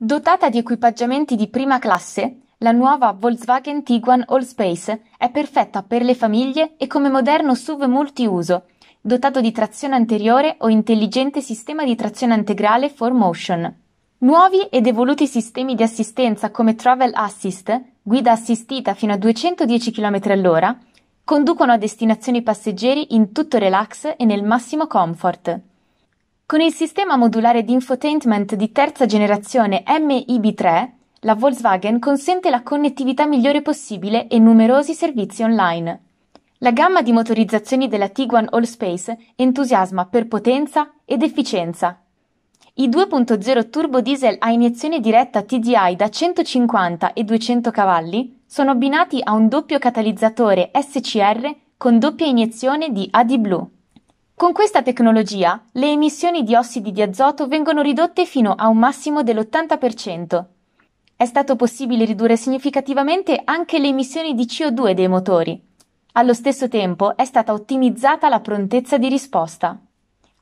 Dotata di equipaggiamenti di prima classe, la nuova Volkswagen Tiguan Allspace è perfetta per le famiglie e come moderno SUV multiuso, dotato di trazione anteriore o intelligente sistema di trazione integrale 4Motion. Nuovi ed evoluti sistemi di assistenza come Travel Assist, guida assistita fino a 210 km all'ora, conducono a destinazioni passeggeri in tutto relax e nel massimo comfort. Con il sistema modulare di infotainment di terza generazione MIB3, la Volkswagen consente la connettività migliore possibile e numerosi servizi online. La gamma di motorizzazioni della Tiguan Allspace entusiasma per potenza ed efficienza. I 2.0 turbo diesel a iniezione diretta TDI da 150 e 200 cavalli sono abbinati a un doppio catalizzatore SCR con doppia iniezione di AD Blue. Con questa tecnologia le emissioni di ossidi di azoto vengono ridotte fino a un massimo dell'80%. È stato possibile ridurre significativamente anche le emissioni di CO2 dei motori. Allo stesso tempo è stata ottimizzata la prontezza di risposta.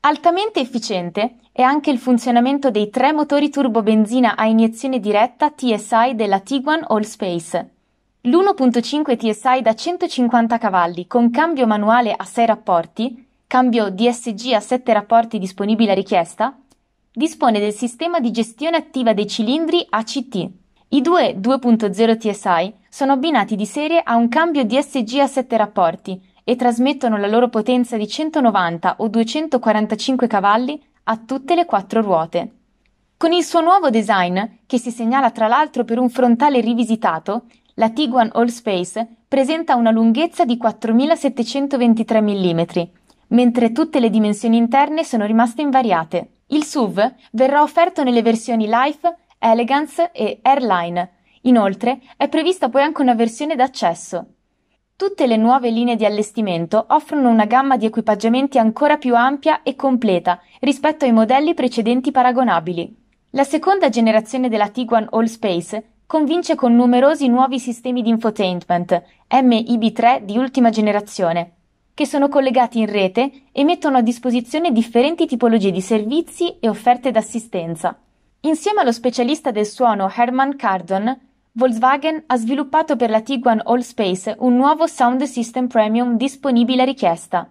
Altamente efficiente è anche il funzionamento dei tre motori turbobenzina a iniezione diretta TSI della Tiguan All Space. L'1.5 TSI da 150 cavalli con cambio manuale a 6 rapporti cambio DSG a 7 rapporti disponibili a richiesta, dispone del sistema di gestione attiva dei cilindri ACT. I due 2.0 TSI sono abbinati di serie a un cambio DSG a 7 rapporti e trasmettono la loro potenza di 190 o 245 cavalli a tutte le quattro ruote. Con il suo nuovo design, che si segnala tra l'altro per un frontale rivisitato, la Tiguan All Space presenta una lunghezza di 4723 mm mentre tutte le dimensioni interne sono rimaste invariate. Il SUV verrà offerto nelle versioni Life, Elegance e Airline. Inoltre è prevista poi anche una versione d'accesso. Tutte le nuove linee di allestimento offrono una gamma di equipaggiamenti ancora più ampia e completa rispetto ai modelli precedenti paragonabili. La seconda generazione della Tiguan All Space convince con numerosi nuovi sistemi di infotainment, MIB3 di ultima generazione, che sono collegati in rete e mettono a disposizione differenti tipologie di servizi e offerte d'assistenza. Insieme allo specialista del suono Herman Cardon, Volkswagen ha sviluppato per la Tiguan All Space un nuovo Sound System Premium disponibile a richiesta.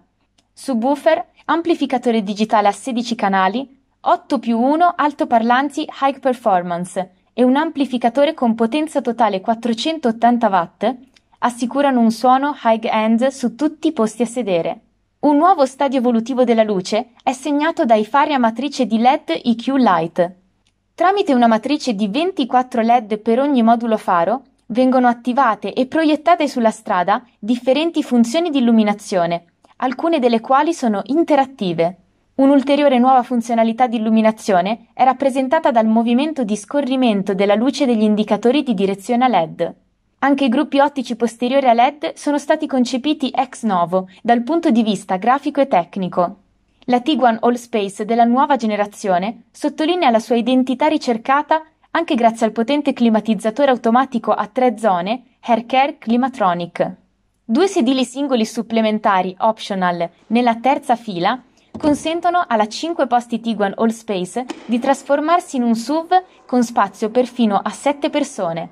Subwoofer, amplificatore digitale a 16 canali, 8 più 1 altoparlanti high performance e un amplificatore con potenza totale 480 watt assicurano un suono high-end su tutti i posti a sedere. Un nuovo stadio evolutivo della luce è segnato dai fari a matrice di LED IQ Light. Tramite una matrice di 24 LED per ogni modulo faro, vengono attivate e proiettate sulla strada differenti funzioni di illuminazione, alcune delle quali sono interattive. Un'ulteriore nuova funzionalità di illuminazione è rappresentata dal movimento di scorrimento della luce degli indicatori di direzione a LED. Anche i gruppi ottici posteriori a LED sono stati concepiti ex novo dal punto di vista grafico e tecnico. La Tiguan All Space della nuova generazione sottolinea la sua identità ricercata anche grazie al potente climatizzatore automatico a tre zone Haircare Climatronic. Due sedili singoli supplementari optional nella terza fila consentono alla 5 posti Tiguan All Space di trasformarsi in un SUV con spazio per fino a 7 persone